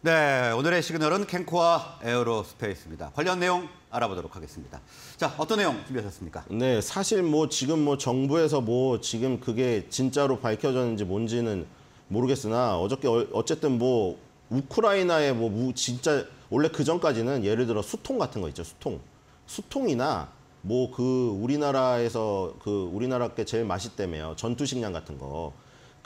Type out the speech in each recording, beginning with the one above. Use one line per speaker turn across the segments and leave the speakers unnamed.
네, 오늘의 시그널은 캔코와 에어로스페이스입니다. 관련 내용 알아보도록 하겠습니다. 자, 어떤 내용 준비하셨습니까?
네, 사실 뭐 지금 뭐 정부에서 뭐 지금 그게 진짜로 밝혀졌는지 뭔지는 모르겠으나 어저께 어쨌든 어뭐 우크라이나에 뭐 무, 진짜 원래 그 전까지는 예를 들어 수통 같은 거 있죠, 수통. 수통이나 뭐 그 우리나라에서 그 우리나라 께 제일 맛있다며요. 전투식량 같은 거.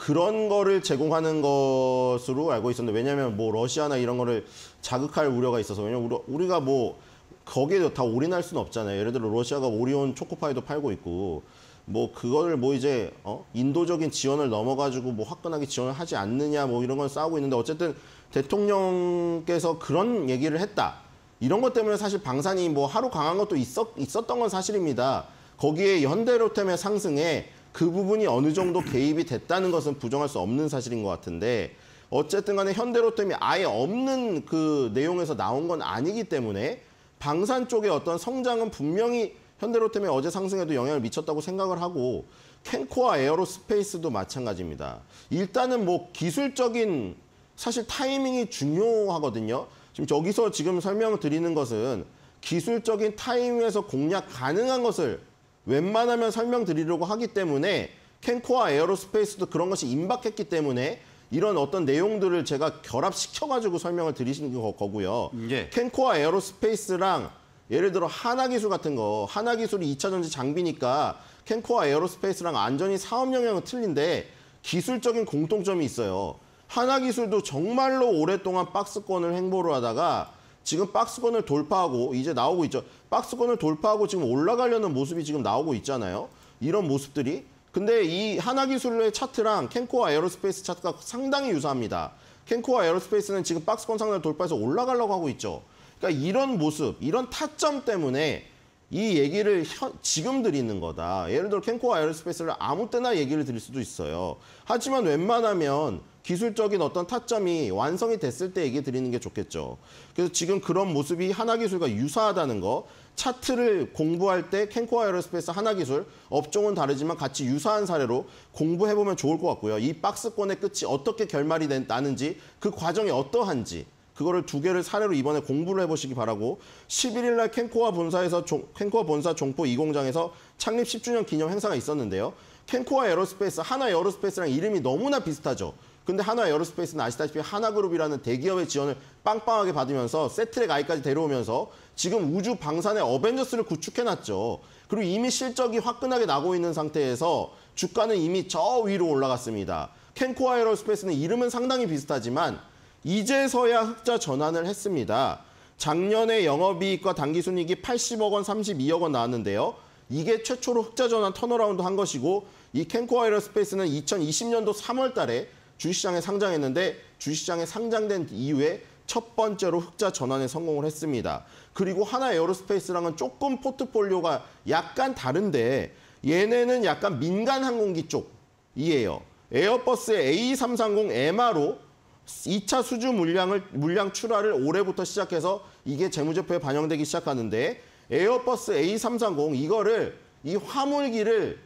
그런 거를 제공하는 것으로 알고 있었는데 왜냐하면 뭐 러시아나 이런 거를 자극할 우려가 있어서 왜냐면 우리가 뭐 거기에 다 올인할 수는 없잖아요. 예를 들어 러시아가 오리온 초코파이도 팔고 있고 뭐 그거를 뭐 이제 어? 인도적인 지원을 넘어가지고 뭐 화끈하게 지원을 하지 않느냐 뭐 이런 건 싸우고 있는데 어쨌든 대통령께서 그런 얘기를 했다. 이런 것 때문에 사실 방산이 뭐 하루 강한 것도 있었, 있었던 건 사실입니다. 거기에 현대로템의 상승에 그 부분이 어느 정도 개입이 됐다는 것은 부정할 수 없는 사실인 것 같은데 어쨌든 간에 현대로템이 아예 없는 그 내용에서 나온 건 아니기 때문에 방산 쪽의 어떤 성장은 분명히 현대로템의 어제 상승에도 영향을 미쳤다고 생각을 하고 캔코와 에어로스페이스도 마찬가지입니다. 일단은 뭐 기술적인 사실 타이밍이 중요하거든요. 지금 여기서 지금 설명을 드리는 것은 기술적인 타이밍에서 공략 가능한 것을 웬만하면 설명드리려고 하기 때문에 캔코와 에어로스페이스도 그런 것이 임박했기 때문에 이런 어떤 내용들을 제가 결합시켜가지고 설명을 드리시는 거고요. 예. 캔코와 에어로스페이스랑 예를 들어 하나 기술 같은 거, 하나 기술이 2차 전지 장비니까 캔코와 에어로스페이스랑 안전이 사업 영향은 틀린데 기술적인 공통점이 있어요. 하나 기술도 정말로 오랫동안 박스권을 행보를 하다가 지금 박스권을 돌파하고 이제 나오고 있죠. 박스권을 돌파하고 지금 올라가려는 모습이 지금 나오고 있잖아요. 이런 모습들이. 근데 이 하나 기술의 차트랑 캔코와 에어로스페이스 차트가 상당히 유사합니다. 캔코와 에어로스페이스는 지금 박스권 상단을 돌파해서 올라가려고 하고 있죠. 그러니까 이런 모습, 이런 타점 때문에 이 얘기를 현, 지금 드리는 거다. 예를 들어 캔코와 에어로스페이스를 아무 때나 얘기를 드릴 수도 있어요. 하지만 웬만하면 기술적인 어떤 타점이 완성이 됐을 때 얘기 드리는 게 좋겠죠. 그래서 지금 그런 모습이 하나 기술과 유사하다는 거 차트를 공부할 때 캔코 아에로스페이스 하나 기술 업종은 다르지만 같이 유사한 사례로 공부해보면 좋을 것 같고요. 이 박스권의 끝이 어떻게 결말이 나는지 그 과정이 어떠한지 그거를 두 개를 사례로 이번에 공부를 해보시기 바라고 11일 날 캔코아 본사에서 종, 캔코아 본사 종포 2공장에서 창립 10주년 기념 행사가 있었는데요. 캔코아 에어로스페이스, 하나 에어로스페이스랑 이름이 너무나 비슷하죠. 근데 하나 에어로스페이스는 아시다시피 하나그룹이라는 대기업의 지원을 빵빵하게 받으면서 세트랙 아이까지 데려오면서 지금 우주 방산의 어벤져스를 구축해놨죠. 그리고 이미 실적이 화끈하게 나고 있는 상태에서 주가는 이미 저 위로 올라갔습니다. 캔코아 에어로스페이스는 이름은 상당히 비슷하지만 이제서야 흑자 전환을 했습니다. 작년에 영업이익과 단기순이익이 80억 원, 32억 원 나왔는데요. 이게 최초로 흑자 전환 터어라운드한 것이고 이 캔코아 에어로스페이스는 2020년도 3월 달에 주식시장에 상장했는데 주식시장에 상장된 이후에 첫 번째로 흑자 전환에 성공을 했습니다. 그리고 하나 의 에어로스페이스랑은 조금 포트폴리오가 약간 다른데 얘네는 약간 민간 항공기 쪽이에요. 에어버스의 A330 MR로 2차 수주 물량을 물량 출하를 올해부터 시작해서 이게 재무제표에 반영되기 시작하는데 에어버스 A330 이거를 이 화물기를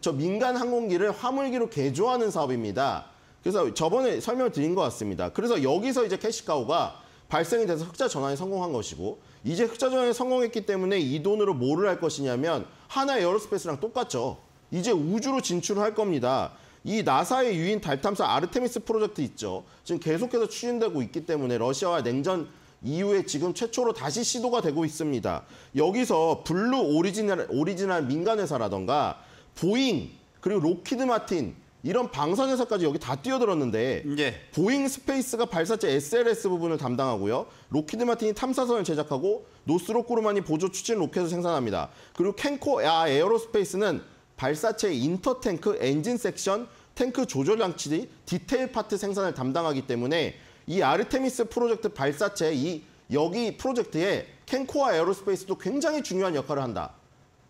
저 민간 항공기를 화물기로 개조하는 사업입니다. 그래서 저번에 설명을 드린 것 같습니다. 그래서 여기서 이제 캐시카우가 발생이 돼서 흑자 전환이 성공한 것이고 이제 흑자 전환이 성공했기 때문에 이 돈으로 뭐를 할 것이냐면 하나 에어로스페이스랑 똑같죠. 이제 우주로 진출할 을 겁니다. 이 나사의 유인 달 탐사 아르테미스 프로젝트 있죠. 지금 계속해서 추진되고 있기 때문에 러시아와 냉전 이후에 지금 최초로 다시 시도가 되고 있습니다. 여기서 블루 오리지널, 오리지널 민간회사라던가 보잉, 그리고 로키드 마틴, 이런 방산능에서까지 여기 다 뛰어들었는데 예. 보잉 스페이스가 발사체 SLS 부분을 담당하고요. 로키드 마틴이 탐사선을 제작하고 노스로 꼬르만이 보조 추진 로켓을 생산합니다. 그리고 캔코 아, 에어로스페이스는 발사체 인터탱크 엔진 섹션 탱크 조절 장치 디테일 파트 생산을 담당하기 때문에 이 아르테미스 프로젝트 발사체 이 여기 프로젝트에 캔코와 에어로스페이스도 굉장히 중요한 역할을 한다.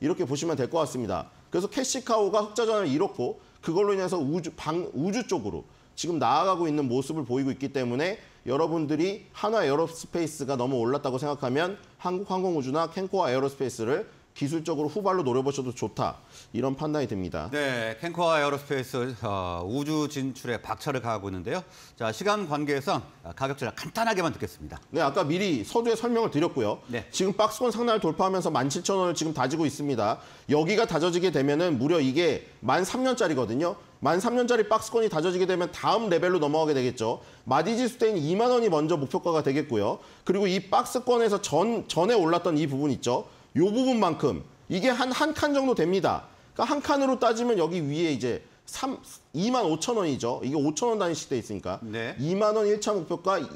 이렇게 보시면 될 것 같습니다. 그래서 캐시카오가 흑자전을 이뤘고 그걸로 인해서 우주, 방, 우주 쪽으로 지금 나아가고 있는 모습을 보이고 있기 때문에 여러분들이 한화 에어로스페이스가 너무 올랐다고 생각하면 한국 항공우주나 캔코아 에어로스페이스를 기술적으로 후발로 노려보셔도 좋다. 이런 판단이 듭니다.
네, 캔코아 에어로스페이스 어, 우주 진출에 박차를 가하고 있는데요. 자, 시간 관계상 에 어, 가격 전략 간단하게만
듣겠습니다. 네, 아까 미리 서두에 설명을 드렸고요. 네. 지금 박스권 상단을 돌파하면서 17,000원을 지금 다지고 있습니다. 여기가 다져지게 되면은 무려 이게 1 3년짜리거든요. 1 3년짜리 박스권이 다져지게 되면 다음 레벨로 넘어가게 되겠죠. 마디지수 때인 2만 원이 먼저 목표가가 되겠고요. 그리고 이 박스권에서 전, 전에 올랐던 이 부분 있죠. 이 부분만큼 이게 한 한 칸 정도 됩니다. 그러니까 한 칸으로 따지면 여기 위에 이제 3, 2만 5천 원이죠. 이게 5천 원 단위씩 돼 있으니까 네. 2만 원 1차 목표가, 2,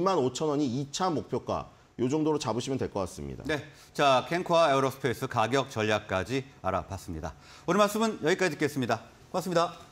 2만 5천 원이 2차 목표가 요 정도로 잡으시면 될 것 같습니다.
네, 자 캔코와 에어로스페이스 가격 전략까지 알아봤습니다. 오늘 말씀은 여기까지 듣겠습니다. 고맙습니다.